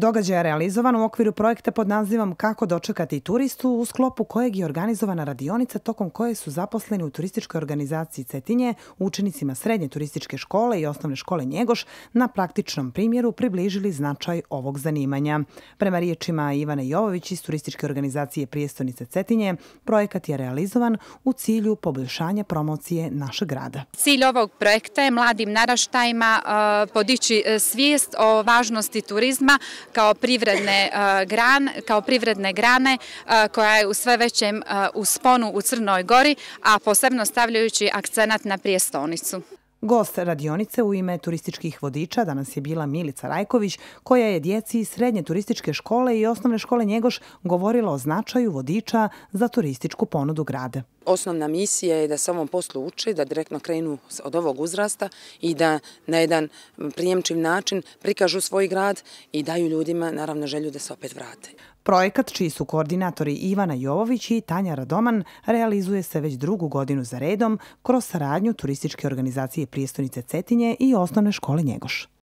Događaj je realizovan u okviru projekta pod nazivom Kako dočekati turistu u sklopu kojeg je organizovana radionica tokom koje su zaposleni u turističkoj organizaciji Cetinje učenicima Srednje turističke škole i Osnovne škole Njegoš na praktičnom primjeru približili značaj ovog zanimanja. Prema riječima Ivana Jovović iz turističke organizacije Prijestonice Cetinje, projekat je realizovan u cilju poboljšanja promocije našeg grada. Cilj ovog projekta je mladim naraštajima e, podići e, svijest o važnosti turizma kao privredne gran, kao privredne grane koja je u sve većem usponu u Crnoj Gori, a posebno stavljajući akcenat na prijestolnicu. Gost radionice u ime turističkih vodiča danas je bila Milica Rajković, koja je djeci srednje turističke škole i osnovne škole Njegoš govorila o značaju vodiča za turističku ponudu grade osnovna misija je da se ovom poslu uče, da direktno krenu od ovog uzrasta i da na jedan prijemčiv način prikažu svoj grad i daju ljudima naravno želju da se opet vrate. Projekat čiji su koordinatori Ivana Jovović i Tanja Radoman realizuje se već drugu godinu za redom kroz saradnju turističke organizacije Prijestonice Cetinje i osnovne škole Njegoš.